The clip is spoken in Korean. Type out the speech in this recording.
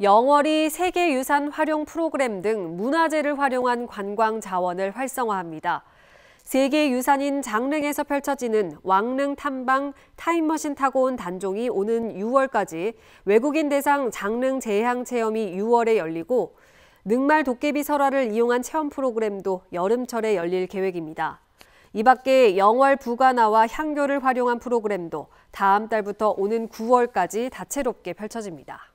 영월이 세계유산 활용 프로그램 등 문화재를 활용한 관광 자원을 활성화합니다. 세계유산인 장릉에서 펼쳐지는 왕릉 탐방 타임머신 타고 온 단종이 오는 6월까지 외국인 대상 장릉 재향 체험이 6월에 열리고 능말 도깨비 설화를 이용한 체험 프로그램도 여름철에 열릴 계획입니다. 이 밖에 영월 부가나와 향교를 활용한 프로그램도 다음 달부터 오는 9월까지 다채롭게 펼쳐집니다.